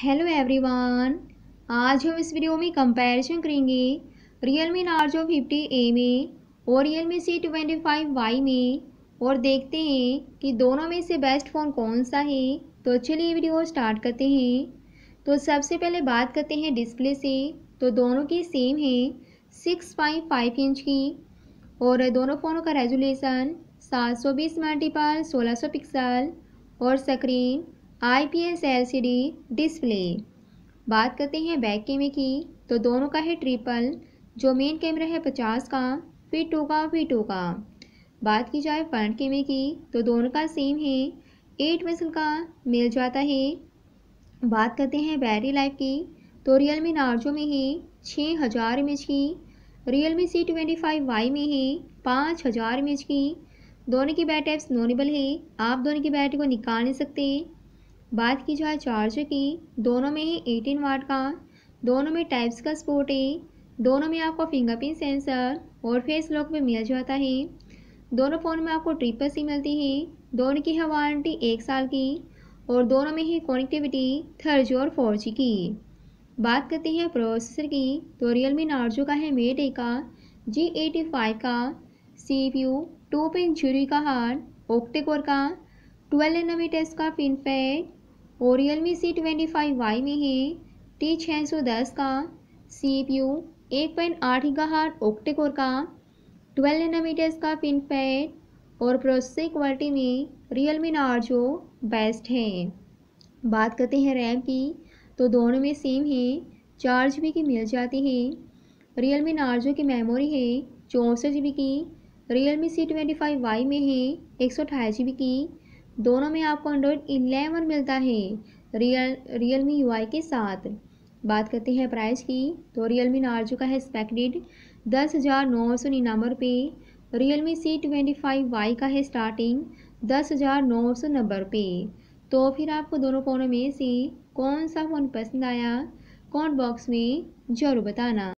hello everyone आज हम इस वीडियो में कंपैरिजन करेंगे Realme Narzo fifty A में और Realme C twenty five Y में और देखते हैं कि दोनों में से बेस्ट फ़ोन कौन सा है तो चलिए वीडियो स्टार्ट करते हैं तो सबसे पहले बात करते हैं डिस्प्ले से तो दोनों की सेम है सिक्स पॉइंट फाइव इंच की और दोनों फ़ोनों का रेजुलेशन सात सौ बीस मल्टीपल सोलह सौ पिक्सल और स्क्रीन आईपीएस एलसीडी डिस्प्ले बात करते हैं बैक कैमरे की तो दोनों का है ट्रिपल जो मेन कैमरा है पचास का फिर टू का फिर टू का बात की जाए फ्रंट कैमरे की तो दोनों का सेम है एट मेसल का मिल जाता है बात करते हैं बैटरी लाइफ की तो रियल मी नार्जो में है छः हज़ार एम की Realme C twenty five Y में है पाँच हज़ार एम की दोनों की बैटरी एप्स नॉनेबल है आप दोनों की बैटरी को निकाल नहीं सकते बात की जाए चार्ज की दोनों में ही एटीन वाट का दोनों में टाइप्स का स्पोर्ट है दोनों में आपको फिंगरप्रिंट सेंसर और फेस लॉक में मिल जाता है दोनों फ़ोन में आपको ट्रिपल सी मिलती है दोनों की है वारंटी एक साल की और दोनों में ही कनेक्टिविटी थर्ड जी और फोर जी की बात करते हैं प्रोसेसर की तो रियल मी नार्जो का है मेट ए का जी एटी फाइव का C P U two point zero का हार्ड ओक्टेकोर का ट्वेल्व एनोमीटर्स का फिनफेट और Realme C twenty five Y में है टी छः सौ दस का सी पी यू एक पॉइंट आठ हार्ट ओक्टेकोर का ट्वेल्व नैनोमीटर्स का पिन पैड और प्रोसेसर क्वालिटी में रियल मी नार्जो बेस्ट है बात करते हैं रैम की तो दोनों में सेम है चार जी की मिल जाती है रियल मी नार्जो की मेमोरी है चौंसठ जी की Realme C twenty five Y में है एक सौ अठाईस जी की दोनों में आपको एंड्रॉयड इलेवन मिलता है रियल रियल मी यू के साथ बात करते हैं प्राइस की तो रियल मी नार्जो का है एक्सपेक्टेड दस हज़ार नौ सौ निन्यानवे रुपये Realme C twenty five Y का है स्टार्टिंग दस हज़ार नौ सौ नब्बे रुपये तो फिर आपको दोनों फ़ोनों में से कौन सा फ़ोन पसंद आया कॉन्ट बॉक्स में ज़रूर बताना